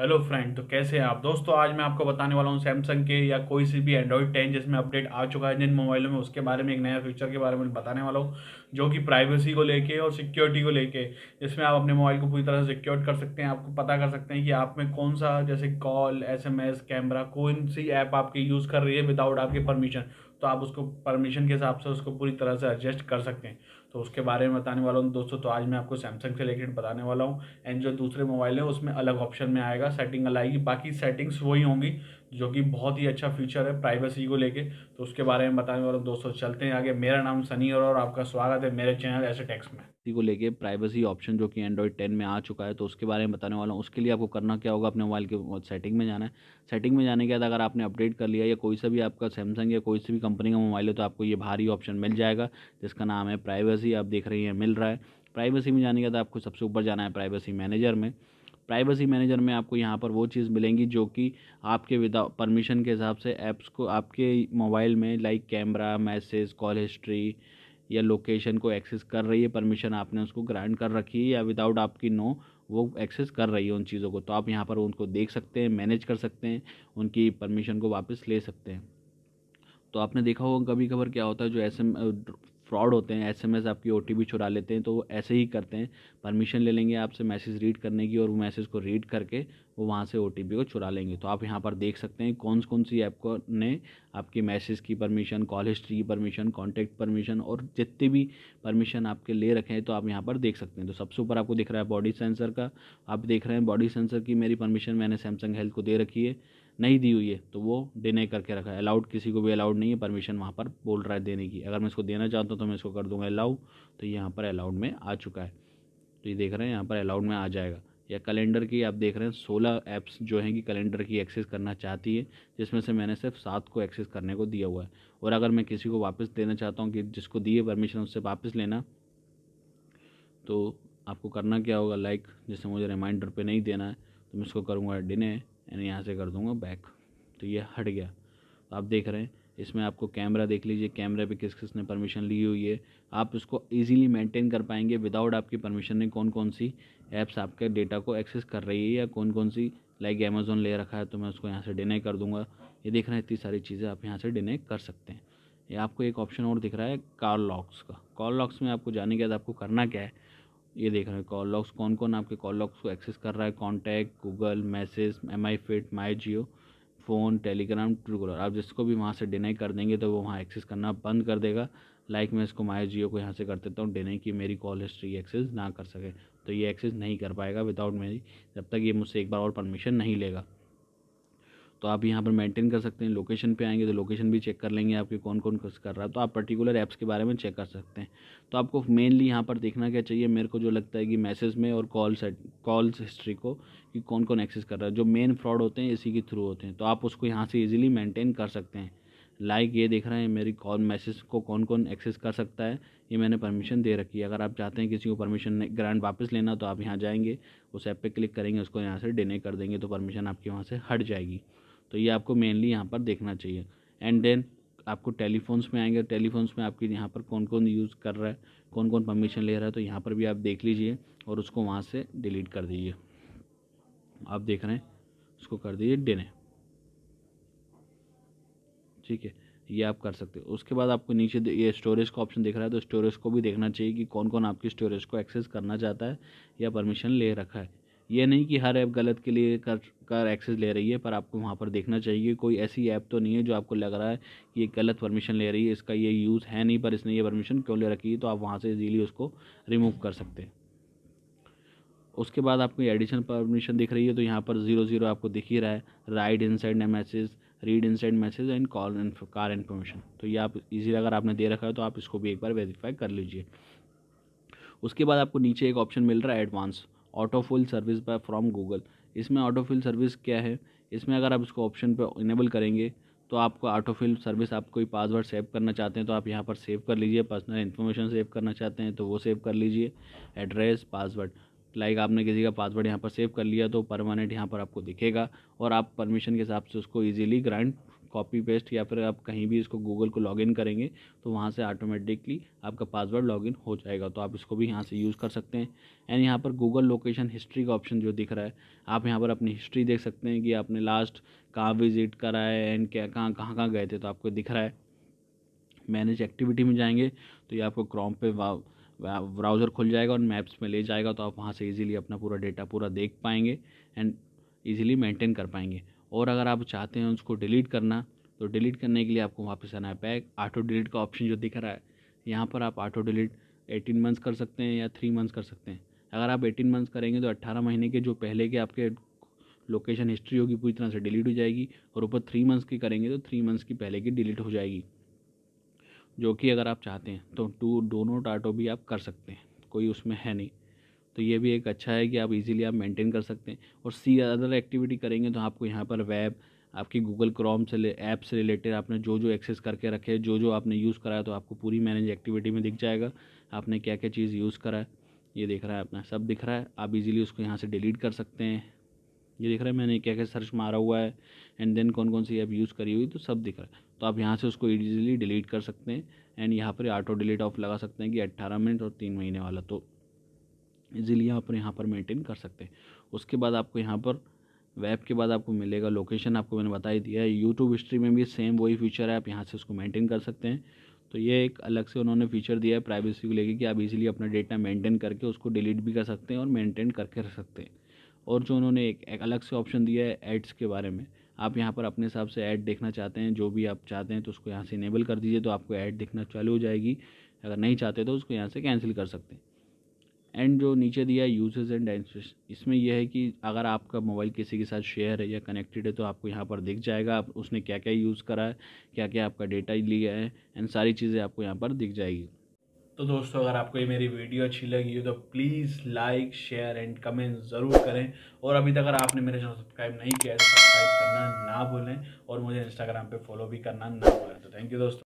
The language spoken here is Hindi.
हेलो फ्रेंड तो कैसे हैं आप दोस्तों आज मैं आपको बताने वाला हूँ सैमसंग के या कोई सी भी एंड्रॉयड टेन जिसमें अपडेट आ चुका है जिन मोबाइलों में उसके बारे में एक नया फीचर के बारे में बताने वाला हूँ जो कि प्राइवेसी को लेके और सिक्योरिटी को लेके जिसमें आप अपने मोबाइल को पूरी तरह से सिक्योर कर सकते हैं आपको पता कर सकते हैं कि आप में कौन सा जैसे कॉल एस कैमरा कौन सी ऐप आपकी यूज़ कर रही है विदाउट आपके परमिशन तो आप उसको परमिशन के हिसाब से उसको पूरी तरह से एडजस्ट कर सकते हैं तो उसके बारे में बताने वाला हूँ दोस्तों तो आज मैं आपको सैमसंग से रिलेटेड बताने वाला हूँ एंड जो दूसरे मोबाइल है उसमें अलग ऑप्शन में आएगा सेटिंग अलग बाकी सेटिंग्स वही होंगी जो कि बहुत ही अच्छा फीचर है प्राइवेसी को लेके तो उसके बारे में बताने वाला दोस्तों चलते हैं आगे मेरा नाम सनी और, और आपका स्वागत है मेरे चैनल ऐसे टेक्स में इसी को लेके प्राइवेसी ऑप्शन जो कि एंड्रॉइड टेन में आ चुका है तो उसके बारे में बताने वाला हूँ उसके लिए आपको करना क्या होगा अपने मोबाइल के सेटिंग में जाना है सेटिंग में जाने के बाद अगर आपने अपडेट कर लिया या कोई सा भी आपका सैमसंग या कोई सी भी कंपनी का मोबाइल है तो आपको ये भारी ऑप्शन मिल जाएगा जिसका नाम है प्राइवेसी आप देख रहे हैं मिल रहा है प्राइवेसी में जाने के बाद आपको सबसे ऊपर जाना है प्राइवेसी मैनेजर में प्राइवेसी मैनेजर में आपको यहाँ पर वो चीज़ मिलेंगी जो कि आपके विदा परमिशन के हिसाब से ऐप्स को आपके मोबाइल में like camera message call history या लोकेशन को एक्सेस कर रही है परमिशन आपने उसको ग्रांट कर रखी है या विदाउट आपकी नो वो एक्सेस कर रही है उन चीज़ों को तो आप यहाँ पर उनको देख सकते हैं मैनेज कर सकते हैं उनकी परमिशन को वापस ले सकते हैं तो आपने देखा होगा कभी कभार क्या होता है जो ऐसे फ्रॉड होते हैं एसएमएस आपकी ओ चुरा लेते हैं तो वो ऐसे ही करते हैं परमिशन ले लेंगे आपसे मैसेज रीड करने की और वो मैसेज को रीड करके वो वहाँ से ओ को चुरा लेंगे तो आप यहाँ पर देख सकते हैं कौन कौन सी ऐप को ने आपके मैसेज की परमिशन कॉल हिस्ट्री की परमिशन कॉन्टैक्ट परमिशन और जितने भी परमिशन आपके ले रखे हैं तो आप यहाँ पर देख सकते हैं तो सबसे ऊपर आपको दिख रहा है बॉडी सेंसर का आप देख रहे हैं बॉडी सेंसर की मेरी परमिशन मैंने सैमसंग हेल्थ को दे रखी है नहीं दी हुई है तो वो डिने करके रखा है अलाउड किसी को भी अलाउड नहीं है परमिशन वहाँ पर बोल रहा है देने की अगर मैं इसको देना चाहता हूँ तो मैं इसको कर दूँगा अलाउ तो यहाँ पर अलाउड में आ चुका है तो ये देख रहे हैं यहाँ पर अलाउड में आ जाएगा या कैलेंडर की आप देख रहे हैं सोलह ऐप्स जो हैं कि कैलेंडर की एक्सेस करना चाहती है जिसमें से मैंने सिर्फ सात को एक्सेस करने को दिया हुआ है और अगर मैं किसी को वापस देना चाहता हूँ कि जिसको दिए परमिशन उससे वापस लेना तो आपको करना क्या होगा लाइक like, जैसे मुझे रिमाइंडर पे नहीं देना है तो मैं इसको करूँगा डिने एंड यहाँ से कर दूँगा बैक तो ये हट गया तो आप देख रहे हैं इसमें आपको कैमरा देख लीजिए कैमरा पे किस किस ने परमिशन ली हुई है आप इसको इजीली मेंटेन कर पाएंगे विदाउट आपकी परमिशन ने कौन कौन सी ऐप्स आपके डेटा को एक्सेस कर रही है या कौन कौन सी लाइक अमेज़ोन ले रखा है तो मैं उसको यहाँ से डिनाई कर दूँगा ये देख रहे हैं इतनी सारी चीज़ें आप यहाँ से डिनाई कर सकते हैं ये आपको एक ऑप्शन और दिख रहा है कार लॉक्स का कॉल लॉक्स में आपको जाने के बाद आपको करना क्या है ये देख रहे हैं कॉल लॉक्स कौन कौन आपके कॉल लॉक्स को एक्सेस कर रहा है contact Google message M I fit my Jio phone Telegram Truecaller आप जिसको भी वहाँ से डिनाई कर देंगे तो वो वहाँ एक्सेस करना बंद कर देगा लाइक मैं इसको माई जियो को यहाँ से कर देता हूँ डिनाई कि मेरी कॉल हिस्ट्री एक्सेस ना कर सके तो ये एक्सेस नहीं कर पाएगा विदाउट मेरी जब तक ये मुझसे एक बार और परमिशन नहीं लेगा तो आप यहाँ पर मेंटेन कर सकते हैं लोकेशन पे आएंगे तो लोकेशन भी चेक कर लेंगे आपके कौन कौन कुछ कर रहा है तो आप पर्टिकुलर ऐप्स के बारे में चेक कर सकते हैं तो आपको मेनली यहाँ पर देखना क्या चाहिए मेरे को जो लगता है कि मैसेज में और कॉल सेट कॉल्स हिस्ट्री को कि कौन कौन एक्सेस कर रहा है जो मेन फ्रॉड होते हैं इसी के थ्रू होते हैं तो आप उसको यहाँ से ईजिली मेनटेन कर सकते हैं लाइक ये देख रहे हैं मेरी कॉल मैसेज को कौन कौन एक्सेस कर सकता है ये मैंने परमिशन दे रखी है अगर आप चाहते हैं किसी को परमिशन ग्रांट वापस लेना तो आप यहाँ जाएंगे उस ऐप पे क्लिक करेंगे उसको यहाँ से डिने कर देंगे तो परमिशन आपकी वहाँ से हट जाएगी तो ये आपको मेनली यहाँ पर देखना चाहिए एंड देन आपको टेलीफोन्स में आएंगे टेलीफोन्स में आपके यहाँ पर कौन कौन यूज़ कर रहा है कौन कौन परमिशन ले रहा है तो यहाँ पर भी आप देख लीजिए और उसको वहाँ से डिलीट कर दीजिए आप देख रहे हैं उसको कर दीजिए डेने ठीक है ये आप कर सकते हो उसके बाद आपको नीचे ये स्टोरेज का ऑप्शन दिख रहा है तो स्टोरेज को भी देखना चाहिए कि कौन कौन आपकी स्टोरेज को एक्सेस करना चाहता है या परमिशन ले रखा है ये नहीं कि हर ऐप गलत के लिए कर कर एक्सेस ले रही है पर आपको वहाँ पर देखना चाहिए कोई ऐसी ऐप तो नहीं है जो आपको लग रहा है कि ये गलत परमिशन ले रही है इसका ये यूज़ है नहीं पर इसने ये परमिशन क्यों ले रखी है तो आप वहाँ से इजीली उसको रिमूव कर सकते हैं उसके बाद आपको एडिशन परमिशन दिख रही है तो यहाँ पर जीरो जीरो आपको दिख ही रहा है write inside message read inside message and call car information तो ये आप इजीली अगर आपने दे रखा है तो आप इसको भी एक बार वेरीफाई कर लीजिए उसके बाद आपको नीचे एक ऑप्शन मिल रहा है advance auto full service by from Google इसमें ऑटो फिल सर्विस क्या है इसमें अगर आप इसको ऑप्शन पर इनेबल करेंगे तो आपको ऑटो फिल सर्विस आप कोई पासवर्ड सेव करना चाहते हैं तो आप यहाँ पर सेव कर लीजिए पर्सनल इन्फॉर्मेशन सेव करना चाहते हैं तो वो सेव कर लीजिए एड्रेस पासवर्ड लाइक आपने किसी का पासवर्ड यहाँ पर सेव कर लिया तो परमानेंट यहाँ पर आपको दिखेगा और आप परमिशन के हिसाब से उसको ईजिली ग्रांट कॉपी पेस्ट या फिर आप कहीं भी इसको गूगल को लॉगिन करेंगे तो वहाँ से ऑटोमेटिकली आपका पासवर्ड लॉगिन हो जाएगा तो आप इसको भी यहाँ से यूज़ कर सकते हैं एंड यहाँ पर गूगल लोकेशन हिस्ट्री का ऑप्शन जो दिख रहा है आप यहाँ पर अपनी हिस्ट्री देख सकते हैं कि आपने लास्ट कहाँ विजिट करा है एंड क्या कहाँ कहाँ कहाँ गए थे तो आपको दिख रहा है मैनेज एक्टिविटी में जाएंगे तो ये आपको क्रॉम पे ब्राउज़र खुल जाएगा और मैप्स में ले जाएगा तो आप वहाँ से इजीली अपना पूरा डेटा पूरा देख पाएंगे एंड इजीली मेंटेन कर पाएंगे और अगर आप चाहते हैं उसको डिलीट करना तो डिलीट करने के लिए आपको वापस आना है बैक ऑटो डिलीट का ऑप्शन जो दिख रहा है यहाँ पर आप ऑटो डिलीट एटीन मंथ्स कर सकते हैं या थ्री मंथ्स कर सकते हैं अगर आप एटीन मंथ्स करेंगे तो अट्ठारह महीने के जो पहले के आपके लोकेशन हिस्ट्री होगी पूरी तरह से डिलीट हो जाएगी और ऊपर थ्री मंथ्स की करेंगे तो थ्री मंथ्स की पहले की डिलीट हो जाएगी जो कि अगर आप चाहते हैं तो टू डोनोट ऑटो भी आप कर सकते हैं कोई उसमें है नहीं तो ये भी एक अच्छा है कि आप इजीली आप मेंटेन कर सकते हैं और सी अदर एक्टिविटी करेंगे तो आपको यहाँ पर वेब आपकी गूगल क्रोम से ऐप से रिलेटेड आपने जो जो एक्सेस करके रखे जो जो आपने यूज़ कराया तो आपको पूरी मैनेज एक्टिविटी में दिख जाएगा आपने क्या क्या चीज़ यूज़ करा है ये देख रहा है अपना सब दिख रहा है आप इजीली उसको यहाँ से डिलीट कर सकते हैं ये दिख रहा है मैंने क्या क्या सर्च मारा हुआ है एंड देन कौन कौन सी ऐप यूज़ करी हुई तो सब दिख रहा है तो आप यहाँ से उसको ईजिली डिलीट कर सकते हैं एंड यहाँ पर ऑटो डिलीट ऑफ लगा सकते हैं कि अट्ठारह मिनट और तीन महीने वाला तो इजीली आप यहाँ पर मेंटेन कर सकते हैं उसके बाद आपको यहाँ पर वेब के बाद आपको मिलेगा लोकेशन आपको मैंने बता ही दिया है यूट्यूब हिस्ट्री में भी सेम वही फीचर है आप यहाँ से उसको मेंटेन कर सकते हैं तो ये एक अलग से उन्होंने फीचर दिया है प्राइवेसी को लेकर कि आप इजीली अपना डेटा मेंटेन करके उसको डिलीट भी कर सकते हैं और मेंटेन करके रख सकते हैं और जो उन्होंने एक, एक अलग से ऑप्शन दिया है एड्स के बारे में आप यहाँ पर अपने हिसाब से ऐड देखना चाहते हैं जो भी आप चाहते हैं तो उसको यहाँ से इनेबल कर दीजिए तो आपको ऐड देखना चालू हो जाएगी अगर नहीं चाहते तो उसको यहाँ से कैंसिल कर सकते हैं एंड जो नीचे दिया है यूजेज एंड डायमेंशन इसमें यह है कि अगर आपका मोबाइल किसी के साथ शेयर है या कनेक्टेड है तो आपको यहाँ पर दिख जाएगा आप उसने क्या क्या यूज़ करा है क्या क्या आपका डेटा लिया है एंड सारी चीज़ें आपको यहाँ पर दिख जाएगी तो दोस्तों अगर आपको ये मेरी वीडियो अच्छी लगी हो तो please like share and comment ज़रूर करें और अभी तक अगर आपने मेरे चैनल सब्सक्राइब नहीं किया है तो सब्सक्राइब करना ना भूलें और मुझे इंस्टाग्राम पर फॉलो भी करना ना भूलें तो थैंक यू दोस्तों